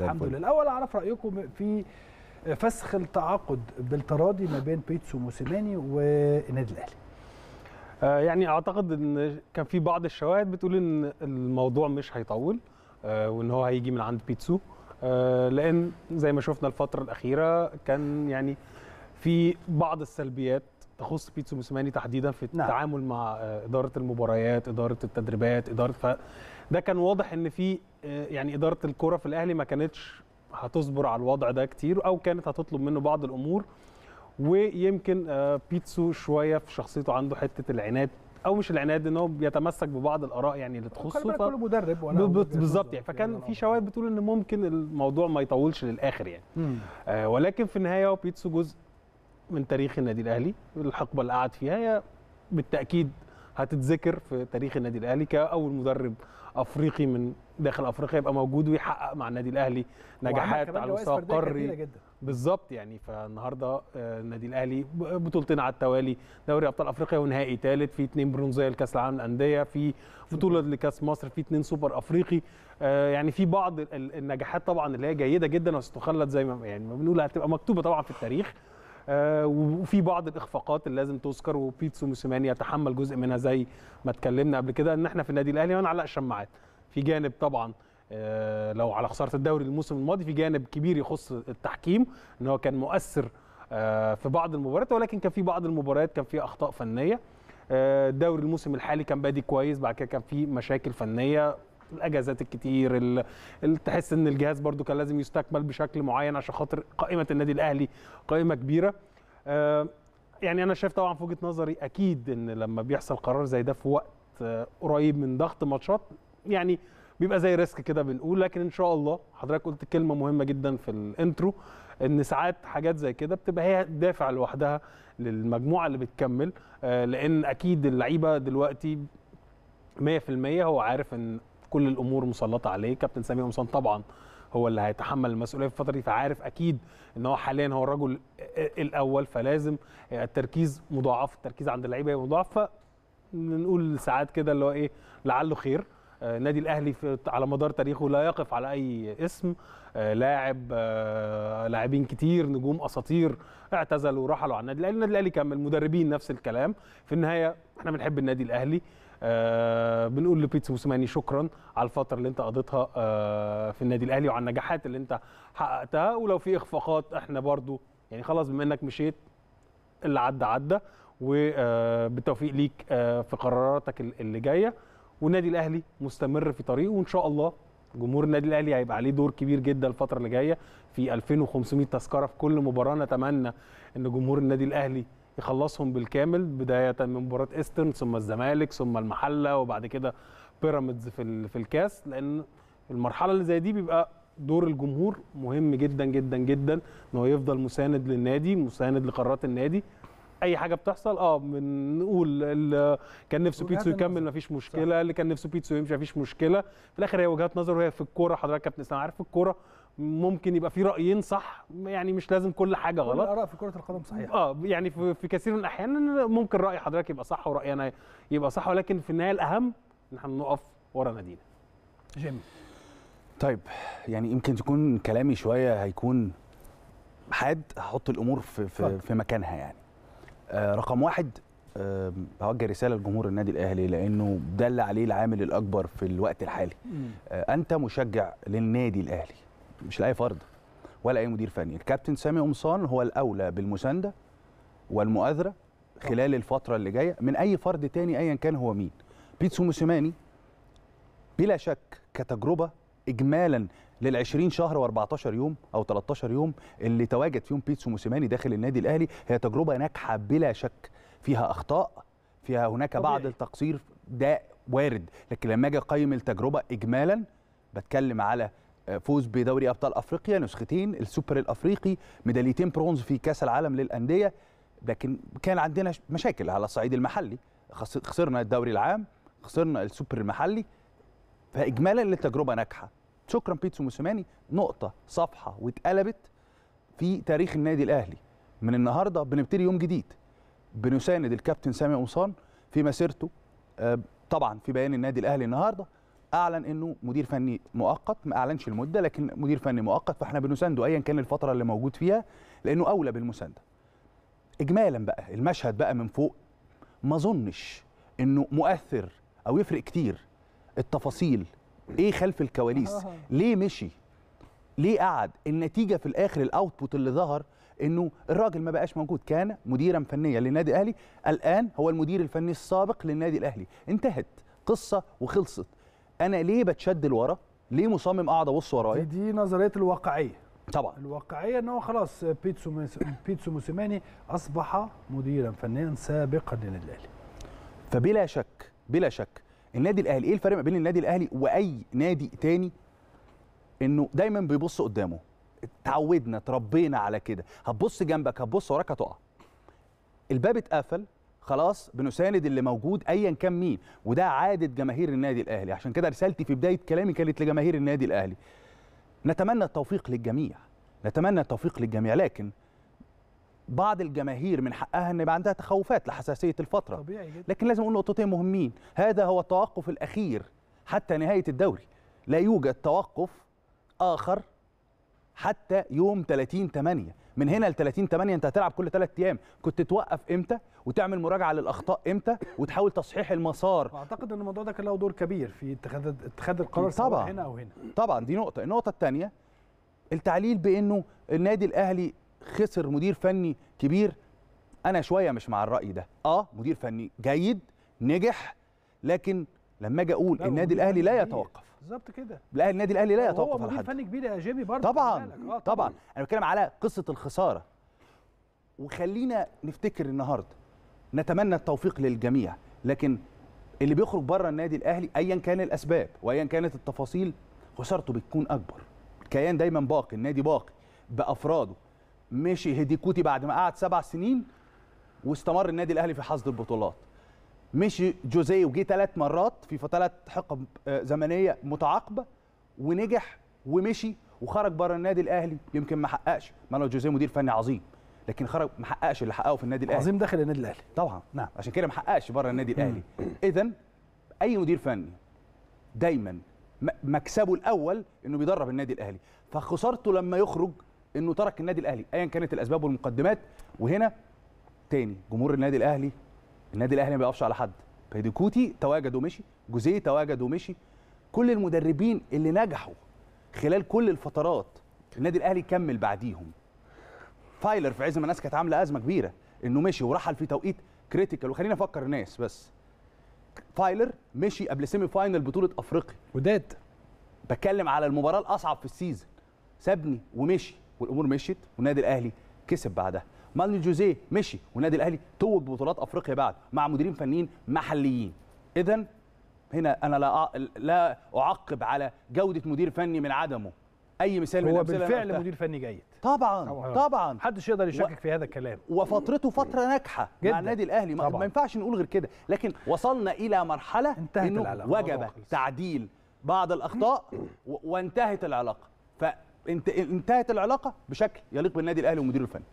الحمد لله الاول اعرف رايكم في فسخ التعاقد بالتراضي ما بين بيتسو موسيماني والنادي الاهلي آه، يعني اعتقد ان كان في بعض الشواهد بتقول ان الموضوع مش هيطول آه، وان هو هيجي من عند بيتسو آه، لان زي ما شفنا الفتره الاخيره كان يعني في بعض السلبيات تخص بيتسو موسيماني تحديدا في نعم. التعامل نعم. مع اداره المباريات اداره التدريبات اداره ف ده كان واضح ان في آه، يعني اداره الكوره في الاهلي ما كانتش هتصبر على الوضع ده كتير او كانت هتطلب منه بعض الامور ويمكن آه، بيتسو شويه في شخصيته عنده حته العناد او مش العناد ان هو بيتمسك ببعض الاراء يعني اللي تخصه ف... كل مدرب ولا بالظبط يعني, يعني فكان في شواهد بتقول ان ممكن الموضوع ما يطولش للاخر يعني آه ولكن في النهايه هو بيتسو جزء من تاريخ النادي الاهلي الحقبه اللي قعد فيها هي بالتاكيد هتتذكر في تاريخ النادي الاهلي كاول مدرب افريقي من داخل افريقيا يبقى موجود ويحقق مع النادي الاهلي نجاحات على مستوى قاري بالظبط يعني فالنهارده آه، النادي الاهلي بطولتين على التوالي دوري ابطال افريقيا ونهائي ثالث في اثنين برونزيه لكاس العالم للانديه في بطوله لكاس مصر في اثنين سوبر افريقي آه، يعني في بعض النجاحات طبعا اللي هي جيده جدا وستخلد زي ما يعني ما بنقول هتبقى مكتوبه طبعا في التاريخ آه، وفي بعض الاخفاقات اللي لازم تذكر وبيتسو موسيماني يتحمل جزء منها زي ما اتكلمنا قبل كده ان احنا في النادي الاهلي ما نعلقش شماعات في جانب طبعا آه، لو على خساره الدوري الموسم الماضي في جانب كبير يخص التحكيم ان هو كان مؤثر آه، في بعض المباريات ولكن كان في بعض المباريات كان في اخطاء فنيه الدوري الموسم الحالي كان بادي كويس بعد كده كان في مشاكل فنيه الاجازات الكتير تحس ان الجهاز برده كان لازم يستكمل بشكل معين عشان خاطر قائمه النادي الاهلي قائمه كبيره آه، يعني انا شايف طبعا في وجهه نظري اكيد ان لما بيحصل قرار زي ده في وقت آه، قريب من ضغط ماتشات يعني بيبقى زي ريسك كده بنقول لكن ان شاء الله حضرتك قلت كلمه مهمه جدا في الانترو ان ساعات حاجات زي كده بتبقى هي دافع لوحدها للمجموعه اللي بتكمل آه، لان اكيد اللعيبه دلوقتي 100% هو عارف ان كل الامور مسلطه عليه كابتن سامي قمصان طبعا هو اللي هيتحمل المسؤوليه في الفتره دي فعارف اكيد ان هو حاليا هو الرجل الاول فلازم التركيز مضاعف التركيز عند اللعيبه مضاعف فنقول ساعات كده اللي هو ايه لعله خير النادي الاهلي على مدار تاريخه لا يقف على اي اسم لاعب لاعبين كتير نجوم اساطير اعتزلوا ورحلوا عن النادي الاهلي النادي الاهلي كمل مدربين نفس الكلام في النهايه احنا بنحب النادي الاهلي آه، بنقول لبيتس موسيماني شكرا على الفتره اللي انت قضيتها آه، في النادي الاهلي وعلى النجاحات اللي انت حققتها ولو في اخفاقات احنا برضو يعني خلاص بما انك مشيت اللي عدى عدى وبالتوفيق آه، ليك في قراراتك اللي جايه والنادي الاهلي مستمر في طريقه وان شاء الله جمهور النادي الاهلي هيبقى عليه دور كبير جدا الفتره اللي جايه في 2500 تذكره في كل مباراه نتمنى ان جمهور النادي الاهلي يخلصهم بالكامل بدايه من مباراه ايسترن ثم الزمالك ثم المحله وبعد كده بيراميدز في في الكاس لان المرحله اللي زي دي بيبقى دور الجمهور مهم جدا جدا جدا ان هو يفضل مساند للنادي مساند لقرارات النادي اي حاجه بتحصل اه بنقول اللي كان نفسه بيتسو يكمل مفيش مشكله اللي كان نفسه بيتسو يمشي مفيش مشكله في الاخر هي وجهات نظر وهي في الكوره حضرتك كابتن اسلام عارف الكوره ممكن يبقى في رايين صح يعني مش لازم كل حاجه غلط الاراء في كره القدم صحيحه اه يعني في, في كثير من الاحيان ممكن راي حضرتك يبقى صح ورايي انا يبقى صح ولكن في النهايه الاهم ان احنا نقف ورا نادينا جيمي طيب يعني يمكن تكون كلامي شويه هيكون حاد هحط الامور في في, في مكانها يعني آه، رقم واحد آه، بوجه رساله لجمهور النادي الاهلي لانه ده اللي عليه العامل الاكبر في الوقت الحالي آه، انت مشجع للنادي الاهلي مش لاي فرد ولا اي مدير فني الكابتن سامي قمصان هو الاولى بالمسانده والمؤازره خلال الفتره اللي جايه من اي فرد تاني ايا كان هو مين بيتسو موسيماني بلا شك كتجربه اجمالا لل 20 شهر و14 يوم او 13 يوم اللي تواجد فيهم بيتسو موسيماني داخل النادي الاهلي هي تجربه ناجحه بلا شك فيها اخطاء فيها هناك طبيعي. بعض التقصير ده وارد لكن لما اجي اقيم التجربه اجمالا بتكلم على آه، فوز بدوري ابطال افريقيا نسختين السوبر الافريقي ميداليتين برونز في كاس العالم للانديه لكن كان عندنا مشاكل على الصعيد المحلي خسرنا الدوري العام خسرنا السوبر المحلي فاجمالا للتجربه ناجحه شكرا بيتسو موسيماني نقطه صفحه واتقلبت في تاريخ النادي الاهلي من النهارده بنبتدي يوم جديد بنساند الكابتن سامي قمصان في مسيرته آه، طبعا في بيان النادي الاهلي النهارده اعلن انه مدير فني مؤقت ما اعلنش المده لكن مدير فني مؤقت فاحنا بنسانده ايا كان الفتره اللي موجود فيها لانه اولى بالمسانده اجمالا بقى المشهد بقى من فوق ما اظنش انه مؤثر او يفرق كتير التفاصيل ايه خلف الكواليس آه. ليه مشي ليه قعد النتيجه في الاخر الاوتبوت اللي ظهر انه الراجل ما بقاش موجود كان مديرا فنيا للنادي الاهلي الان هو المدير الفني السابق للنادي الاهلي انتهت قصه وخلصت انا ليه بتشد لورا ليه مصمم اقعد ابص ورايا دي نظريه الواقعيه طبعا الواقعيه ان هو خلاص بيتسو بيتسو موسيماني اصبح مديرا فنيا سابقا للنادي الاهلي فبلا شك بلا شك النادي الاهلي ايه الفرق ما بين النادي الاهلي واي نادي تاني انه دايما بيبص قدامه اتعودنا اتربينا على كده هتبص جنبك هتبص وراك هتقع الباب اتقفل خلاص بنساند اللي موجود ايا كان مين وده عاده جماهير النادي الاهلي عشان كده رسالتي في بدايه كلامي كانت لجماهير النادي الاهلي نتمنى التوفيق للجميع نتمنى التوفيق للجميع لكن بعض الجماهير من حقها ان يبقى عندها تخوفات لحساسيه الفتره طبيعي جدا. لكن لازم اقول نقطتين مهمين هذا هو التوقف الاخير حتى نهايه الدوري لا يوجد توقف اخر حتى يوم 30 8 من هنا ل 30 8 انت هتلعب كل ثلاث ايام كنت توقف امتى وتعمل مراجعه للاخطاء امتى وتحاول تصحيح المسار اعتقد ان الموضوع ده كان له دور كبير في اتخاذ اتخاذ القرار سواء هنا او هنا طبعا دي نقطه النقطه الثانيه التعليل بانه النادي الاهلي خسر مدير فني كبير انا شويه مش مع الراي ده اه مدير فني جيد نجح لكن لما اجي اقول النادي الاهلي لا يتوقف بالظبط كده لا النادي الاهلي لا يتوقف هو مدير على حد. فني كبير يا جيمي برضه طبعا آه طبعا انا بتكلم على قصه الخساره وخلينا نفتكر النهارده نتمنى التوفيق للجميع لكن اللي بيخرج بره النادي الاهلي ايا كان الاسباب وايا كانت التفاصيل خسارته بتكون اكبر الكيان دايما باقي النادي باقي بافراده مشي هديكوتي بعد ما قعد سبع سنين واستمر النادي الاهلي في حصد البطولات مشي جوزيه وجي ثلاث مرات في ثلاث حقب آه، زمنيه متعاقبه ونجح ومشي وخرج بره النادي الاهلي يمكن ما حققش ما لو جوزيه مدير فني عظيم لكن خرج ما حققش اللي حققه في النادي الاهلي عظيم داخل النادي الاهلي طبعا نعم عشان كده ما حققش بره النادي الاهلي اذا اي مدير فني دايما مكسبه الاول انه بيدرب النادي الاهلي فخسارته لما يخرج انه ترك النادي الاهلي ايا كانت الاسباب والمقدمات وهنا تاني جمهور النادي الاهلي النادي الاهلي ما بيقفش على حد بيديكوتي تواجد ومشي جوزيه تواجد ومشي كل المدربين اللي نجحوا خلال كل الفترات النادي الاهلي كمل بعديهم فايلر في عز ما الناس كانت عامله ازمه كبيره انه مشي ورحل في توقيت كريتيكال وخلينا نفكر الناس بس فايلر مشي قبل سيمي فاينل بطوله افريقيا وداد بتكلم على المباراه الاصعب في السيزون سابني ومشي والامور مشيت والنادي الاهلي كسب بعدها مانويل جوزيه مشي والنادي الاهلي توج ببطولات افريقيا بعد مع مديرين فنيين محليين اذا هنا انا لا لا اعقب على جوده مدير فني من عدمه اي مثال هو من بالفعل مدير فني جيد طبعا طبعا, طبعاً. محدش يقدر يشكك و... في هذا الكلام وفترته فتره ناجحه مع النادي الاهلي ما, ما ينفعش نقول غير كده لكن وصلنا الى مرحله انتهت انه العلاقة. وجب تعديل بعض الاخطاء وانتهت العلاقه ف انتهت العلاقه بشكل يليق بالنادي الاهلي ومديره الفني